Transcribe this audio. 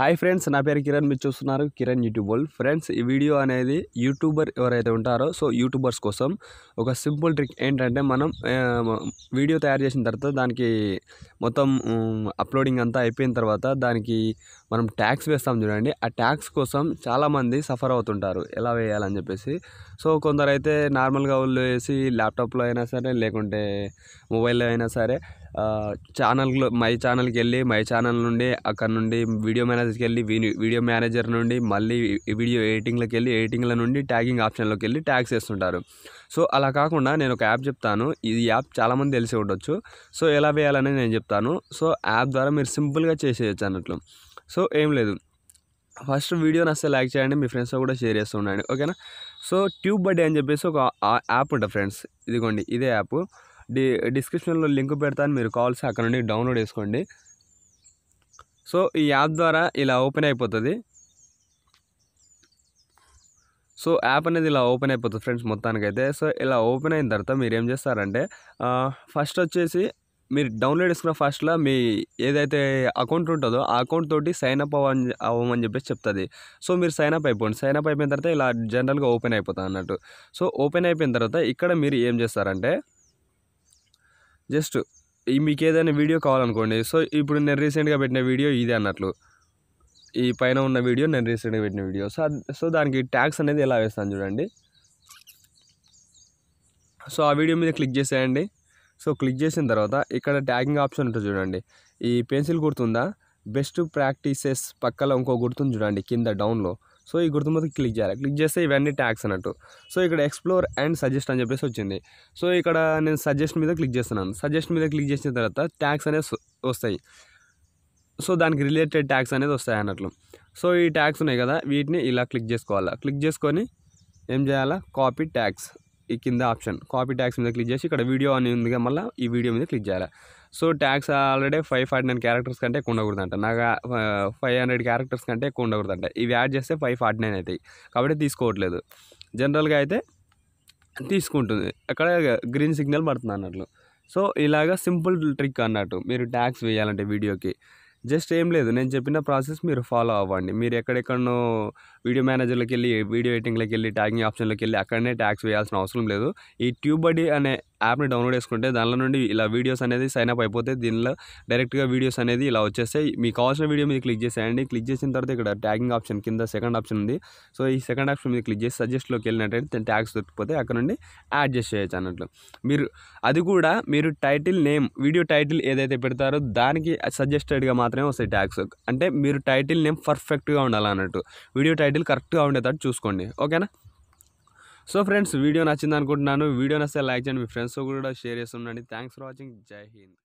hi friends నా పేరు కిరణ్ మీరు చూస్తున్నారు కిరణ్ యూట్యూబ్ వరల్డ్ ఫ్రెండ్స్ ఈ వీడియో అనేది యూట్యూబర్ ఎవరైతే ఉంటారో సో యూట్యూబర్స్ కోసం ఒక సింపుల్ ట్రిక్ ఏంటంటే మనం వీడియో తయారు చేసిన తర్వాత దానికి మొత్తం అప్లోడింగ్ అంతా అయిపోయిన తర్వాత దానికి మనం ట్యాక్స్ వేస్తాం చూడండి ఆ ట్యాక్స్ కోసం చాలామంది సఫర్ అవుతుంటారు ఎలా వేయాలని చెప్పేసి సో కొందరైతే నార్మల్గా వాళ్ళు వేసి ల్యాప్టాప్లో అయినా సరే లేకుంటే మొబైల్లో అయినా సరే ఛానల్లో మై ఛానల్కి వెళ్ళి మై ఛానల్ నుండి అక్కడ నుండి వీడియో మేనేజర్కి వెళ్ళి వీడియో మేనేజర్ నుండి మళ్ళీ వీడియో ఎడిటింగ్లోకి వెళ్ళి ఎడిటింగ్ల నుండి ట్యాగింగ్ ఆప్షన్లోకి వెళ్ళి ట్యాగ్ చేస్తుంటారు సో అలా కాకుండా నేను ఒక యాప్ చెప్తాను ఇది యాప్ చాలామంది తెలిసి ఉండొచ్చు సో ఎలా వేయాలని నేను చెప్తాను సో యాప్ ద్వారా మీరు సింపుల్గా చేసేయచ్చు అన్నట్లు సో ఏం లేదు ఫస్ట్ వీడియోని నస్తే లైక్ చేయండి మీ ఫ్రెండ్స్తో కూడా షేర్ చేస్తూ ఉండండి ఓకేనా సో ట్యూబ్ బడ్డీ అని చెప్పేసి ఒక యాప్ ఉంటుంది ఫ్రెండ్స్ ఇదిగోండి ఇదే యాప్ డి డిస్క్రిప్షన్లో లింక్ పెడతాను మీరు కావాల్సి అక్కడ నుండి డౌన్లోడ్ చేసుకోండి సో ఈ యాప్ ద్వారా ఇలా ఓపెన్ అయిపోతుంది సో యాప్ అనేది ఇలా ఓపెన్ అయిపోతుంది ఫ్రెండ్స్ మొత్తానికైతే సో ఇలా ఓపెన్ అయిన తర్వాత మీరు ఏం చేస్తారంటే ఫస్ట్ వచ్చేసి మీరు డౌన్లోడ్ చేసుకున్న ఫస్ట్లో మీ ఏదైతే అకౌంట్ ఉంటుందో ఆ అకౌంట్ తోటి సైన్ అప్ అవ్వని అవ్వమని చెప్పేసి చెప్తుంది సో మీరు సైన్ అప్ అయిపోండి సైన్ అప్ అయిపోయిన తర్వాత ఇలా జనరల్గా ఓపెన్ అయిపోతుంది అన్నట్టు సో ఓపెన్ అయిపోయిన తర్వాత ఇక్కడ మీరు ఏం చేస్తారంటే జస్ట్ మీకు ఏదైనా వీడియో కావాలనుకోండి సో ఇప్పుడు నేను రీసెంట్గా పెట్టిన వీడియో ఇదే అన్నట్లు ఈ పైన ఉన్న వీడియో నేను రీసెంట్గా పెట్టిన వీడియో సో సో దానికి ట్యాక్స్ అనేది ఎలా వేస్తాను చూడండి సో ఆ వీడియో మీద క్లిక్ చేసేయండి సో క్లిక్ చేసిన తర్వాత ఇక్కడ ట్యాగింగ్ ఆప్షన్ ఉంటుంది చూడండి ఈ పెన్సిల్ గుర్తుందా బెస్ట్ ప్రాక్టీసెస్ పక్కన ఇంకో గుర్తుంది చూడండి కింద డౌన్లో సో ఈ గుర్తు మీద క్లిక్ చేయాలి క్లిక్ చేస్తే ఇవన్నీ ట్యాక్స్ అన్నట్టు సో ఇక్కడ ఎక్స్ప్లోర్ అండ్ సజెస్ట్ అని చెప్పేసి వచ్చింది సో ఇక్కడ నేను సజెస్ట్ మీద క్లిక్ చేస్తున్నాను సజెస్ట్ మీద క్లిక్ చేసిన తర్వాత ట్యాక్స్ అనేవి వస్తాయి సో దానికి రిలేటెడ్ ట్యాక్స్ అనేది వస్తాయి అన్నట్లు సో ఈ ట్యాక్స్ ఉన్నాయి కదా వీటిని ఇలా క్లిక్ చేసుకోవాలా క్లిక్ చేసుకొని ఏం చేయాలా కాపీ ట్యాక్స్ ఈ కింద ఆప్షన్ కాపీ ట్యాక్స్ మీద క్లిక్ చేసి ఇక్కడ వీడియో అని కదా మళ్ళీ ఈ వీడియో మీద క్లిక్ చేయాలి so tags already five forty nine characters కంటే ఎక్కువ ఉండకూడదంట నాకు ఫైవ్ హండ్రెడ్ క్యారెక్టర్స్ కంటే ఎక్కువ ఉండకూడదంట ఇవి యాడ్ చేస్తే ఫైవ్ ఫార్టీ నైన్ అవుతాయి కాబట్టి తీసుకోవట్లేదు జనరల్గా అయితే తీసుకుంటుంది అక్కడ గ్రీన్ సిగ్నల్ పడుతుంది అన్నట్లు సో ఇలాగ సింపుల్ ట్రిక్ అన్నట్టు మీరు ట్యాక్స్ వేయాలంటే వీడియోకి జస్ట్ ఏం లేదు నేను చెప్పిన ప్రాసెస్ మీరు ఫాలో అవ్వండి మీరు ఎక్కడెక్కడనో వీడియో మేనేజర్లోకి వెళ్ళి వీడియో ఎడిటింగ్లోకి వెళ్ళి ట్యాగింగ్ ఆప్షన్లోకి వెళ్ళి అక్కడనే ట్యాగ్స్ వేయాల్సిన అవసరం లేదు ఈ ట్యూబ్ బడి అనే యాప్ని డౌన్లోడ్ చేసుకుంటే దానిలో నుండి ఇలా వీడియోస్ అనేది సైన్ అప్ అయిపోతే దీనిలో డైరెక్ట్గా వీడియోస్ అనేది ఇలా వచ్చేస్తాయి మీకు కావాల్సిన వీడియో మీద క్లిక్ చేసేయండి క్లిక్ చేసిన తర్వాత ఇక్కడ ట్యాగింగ్ ఆప్షన్ కింద సెకండ్ ఆప్షన్ ఉంది సో ఈ సెకండ్ ఆప్షన్ మీద క్లిక్ చేసి సజెస్ట్లోకి వెళ్ళినట్టయితే ట్యాగ్స్ దొరికిపోతే అక్కడ నుండి యాడ్ చేసేయచ్చు అన్నట్లు మీరు అది కూడా మీరు టైటిల్ నేమ్ వీడియో టైటిల్ ఏదైతే పెడతారో దానికి సజెస్టెడ్గా మాత్రమే వస్తాయి ట్యాగ్స్ అంటే మీరు టైటిల్ నేమ్ పర్ఫెక్ట్గా ఉండాలన్నట్టు వీడియో టైటిల్ టైటిల్ కరెక్ట్గా ఉండేటట్టు చూసుకోండి ఓకేనా సో ఫ్రెండ్స్ వీడియో నచ్చింది అనుకుంటున్నాను వీడియో నచ్చే లైక్ చేయండి మీ ఫ్రెండ్స్తో కూడా షేర్ చేస్తుండండి థ్యాంక్స్ ఫర్ వాచింగ్ జై హింద్